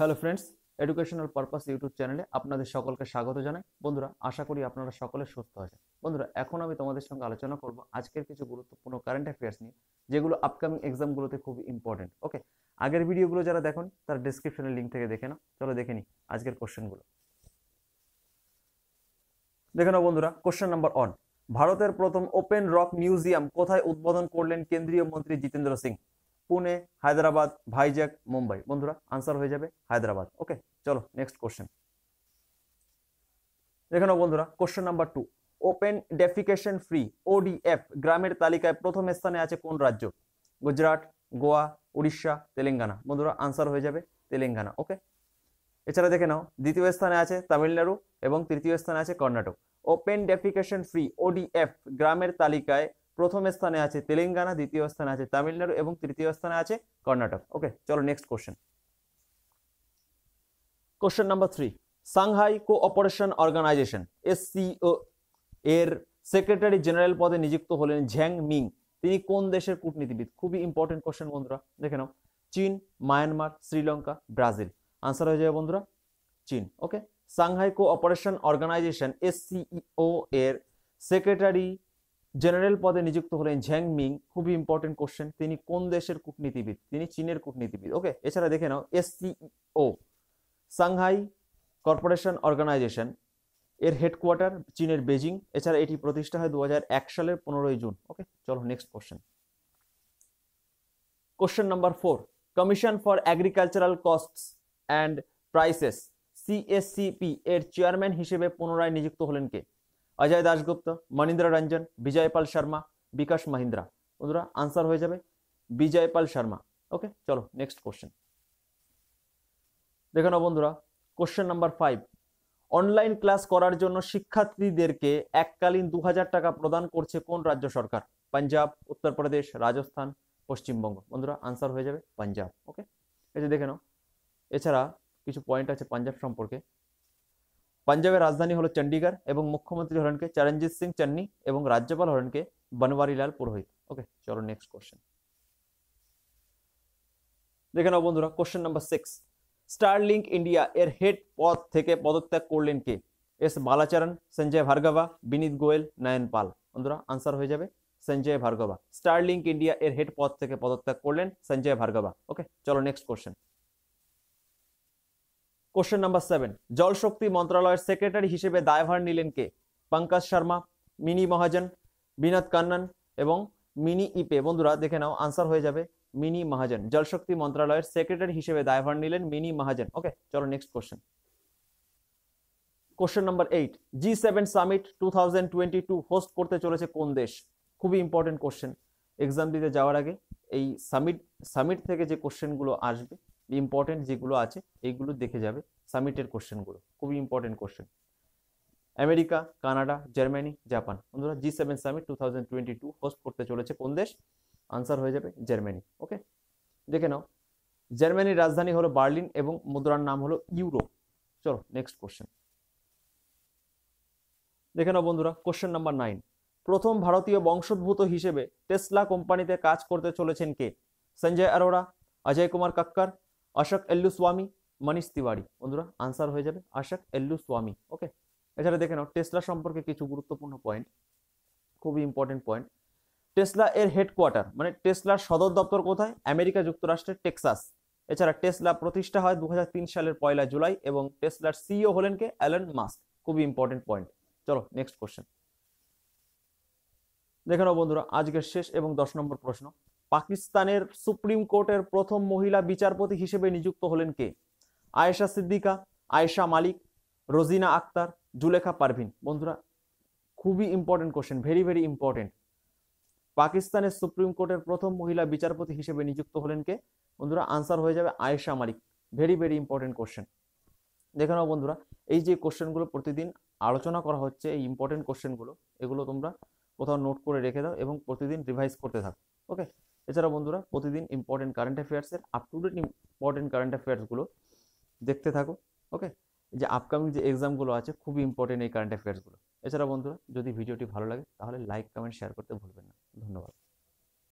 hello friends educational purpose YouTube চ্যানেলে আপনাদের সকলকে স্বাগত জানাই বন্ধুরা আশা করি আপনারা সকলে সুস্থ আছেন বন্ধুরা এখন আমি তোমাদের সঙ্গে আলোচনা করব আজকের কিছু গুরুত্বপূর্ণ কারেন্ট অ্যাফেয়ার্স নিয়ে যেগুলো আপকামিং এক্সামগুলোতে খুব ইম্পর্টেন্ট ওকে আগের ভিডিওগুলো যারা দেখুন তার ডিসক্রিপশনের লিঙ্ক থেকে দেখে না চলো দেখে নিই আজকের কোশ্চেনগুলো দেখে নাও বন্ধুরা কোশ্চেন নাম্বার ওয়ান ভারতের প্রথম ওপেন রক মিউজিয়াম কোথায় উদ্বোধন করলেন কেন্দ্রীয় মন্ত্রী জিতেন্দ্র সিং পুনে হায়দ্রাবাদ ভাইজ্যাক মুম্বাই বন্ধুরা আনসার হয়ে যাবে হায়দ্রাবাদ ওকে চলো নেক্সট কোশ্চেন দেখে নাও বন্ধুরা question number two open defecation free ODF গ্রামের তালিকায় প্রথম স্থানে আছে কোন রাজ্য গুজরাট গোয়া উড়িষ্যা তেলেঙ্গানা বন্ধুরা আনসার হয়ে যাবে তেলেঙ্গানা ওকে এছাড়া দেখে নাও দ্বিতীয় স্থানে আছে তামিলনাড়ু এবং তৃতীয় স্থানে আছে Karnataka open defecation free ODF গ্রামের তালিকায় প্রথম স্থানে আছে তেলেঙ্গানা দ্বিতীয় স্থানে আছে তামিলনাড়ু এবং তৃতীয় স্থানে আছে কর্ণাটক ওকে চলো next question question number three Shanghai cooperation organisation SCO এর সেক্রেটারি জেনারেল পদে নিযুক্ত হলেন ঝ্যাং মিং তিনি কোন দেশের কূটনীতিবিদ খুবই ইম্পর্টেন্ট কোশ্চেন বন্ধুরা দেখে নাও চীন মায়ানমার শ্রীলঙ্কা ব্রাজিল আনসার হয়ে যাবে বন্ধুরা চীন okay Shanghai cooperation organisation SCO এর সেক্রেটারি জেনারেল পদে নিযুক্ত হলেন ঝ্যাং মিং খুবই ইম্পর্টেন্ট কোশ্চেন তিনি কোন দেশের কূটনীতিবিদ তিনি চীনের কূটনীতিবিদ ওকে এছাড়া দেখে নাও এসসিও সাংহাই কর্পোরেশন অর্গানাইজেশন এর হেডকোয়ার্টার চীনের বেজিং এছাড়া এটি প্রতিষ্ঠা হয় দু সালের পনেরোই জুন ওকে চলো next question question number four commission for agricultural cost and prices CSCP এর চেয়ারম্যান হিসেবে পুনরায় নিযুক্ত হলেন কে অজয় দাশগুপ্ত মনীন্দ্র রঞ্জন বিজয়পাল শর্মা বিকাশ মহিন্দ্রা বন্ধুরা আনসার হয়ে যাবে বিজয়পাল শর্মা ওকে চলো নেক্সট কোশ্চেন দেখে নাও বন্ধুরা question number five online class করার জন্য শিক্ষার্থীদেরকে এককালীন দু টাকা প্রদান করছে কোন রাজ্য সরকার পাঞ্জাব উত্তরপ্রদেশ রাজস্থান পশ্চিমবঙ্গ বন্ধুরা আনসার হয়ে যাবে পাঞ্জাব ওকে এই যে দেখে নাও এছাড়া কিছু পয়েন্ট আছে পাঞ্জাব সম্পর্কে পাঞ্জাবের রাজধানী হল চণ্ডীগড় এবং মুখ্যমন্ত্রী হলেন কে চরণজিৎ সিং চন্নি এবং রাজ্যপাল হলেন কে বনওয়ারিলাল পুরোহিত ওকে চলো নেক্সট কোশ্চেন দেখে নাও বন্ধুরা question number six Starlink India এর হেড পদ থেকে পদত্যাগ করলেন কে এস বালাচরণ সঞ্জয় ভার্গবা বিনীত গোয়েল নয়ন পাল বন্ধুরা আনসার হয়ে যাবে সঞ্জয় ভার্গবা স্টারলিংক ইন্ডিয়া এর হেড পদ থেকে পদত্যাগ করলেন সঞ্জয় ভার্গবা ওকে চলো next question question number seven Jal Shakti মন্ত্রণালয়ের সেক্রেটারি হিসেবে দায়ভার নিলেন কে পঙ্কাজ শর্মা মিনি মহাজন বিনাদ কান্নান এবং মিনি ইপে বন্ধুরা দেখে নাও আনসার হয়ে যাবে মিনি মহাজন জলশক্তি মন্ত্রণালয়ের সেক্রেটারি হিসেবে দায়ভার নিলেন মিনি মহাজন ওকে চলো next question question number eight G seven summit two thousand twenty two host করতে চলেছে কোন দেশ খুবই ইম্পর্টেন্ট কোশ্চেন এক্সাম দিতে যাওয়ার আগে এই সামিট সামিট থেকে যে কোশ্চেনগুলো আসবে ইম্পর্টেন্ট যেগুলো আছে এইগুলো দেখে যাবে সামিটের কোশ্চেনগুলো খুবই important question America Canada Germany Japan বন্ধুরা G seven summit two thousand two host করতে চলেছে কোন দেশ আনসার হয়ে যাবে জার্মানি ওকে দেখে নাও জার্মানির রাজধানী হলো বার্লিন এবং মুদ্রার নাম হলো ইউরো চলো নেক্সট কোশ্চেন দেখে নাও বন্ধুরা কোশ্চেন নাম্বার নাইন প্রথম ভারতীয় বংশোদ্ভূত হিসেবে টেসলা কোম্পানিতে কাজ করতে চলেছেন কে সঞ্জয় অরোরা অজয় কুমার কাক্কর অশোক এল্লুস্বামী স্বামী মনীষ তিওয়ারি বন্ধুরা আনসার হয়ে যাবে অশোক এল্লুস্বামী ওকে এছাড়া দেখে নাও টেসলা সম্পর্কে কিছু গুরুত্বপূর্ণ পয়েন্ট খুবই ইম্পর্টেন্ট পয়েন্ট টেসলা এর হেডকোয়ার্টার মানে টেসলার সদর দপ্তর কোথায় আমেরিকা যুক্তরাষ্ট্রের টেক্সাস এছাড়া টেসলা প্রতিষ্ঠা হয় দু সালের পয়লা জুলাই এবং টেসলার সিইও হলেন কে অ্যালন মাস্ক খুবই ইম্পর্টেন্ট পয়েন্ট চলো নেক্সট কোশ্চেন দেখে নাও বন্ধুরা আজকের শেষ এবং দশ নম্বর প্রশ্ন পাকিস্তানের সুপ্রিম কোর্টের প্রথম মহিলা বিচারপতি হিসেবে নিযুক্ত হলেন কে আয়েশা সিদ্দিকা আয়েশা মালিক রোজিনা আক্তার জুলেখা পারভিন বন্ধুরা খুবই important question very very important পাকিস্তানের সুপ্রিম কোর্টের প্রথম মহিলা বিচারপতি হিসেবে নিযুক্ত হলেন কে বন্ধুরা আনসার হয়ে যাবে Ayesha Malik very very important question দেখে নাও বন্ধুরা এই যে কোশ্চেনগুলো প্রতিদিন আলোচনা করা হচ্ছে এই ইম্পর্টেন্ট কোশ্চেনগুলো এগুলো তোমরা কোথাও নোট করে রেখে দাও এবং প্রতিদিন রিভাইজ করতে থাকো ওকে এছাড়া বন্ধুরা প্রতিদিন ইম্পর্টেন্ট কারেন্ট অ্যাফেয়ার্সের up to date important current অ্যাফেয়ার্সগুলো দেখতে থাকো ওকে যে আপকামিং যে এক্সামগুলো আছে খুবই ইম্পর্টেন্ট এই কারেন্ট অ্যাফেয়ার্সগুলো এছাড়া বন্ধুরা যদি ভিডিওটি ভালো লাগে তাহলে লাইক কমেন্ট শেয়ার করতে ভুলবেন না ধন্যবাদ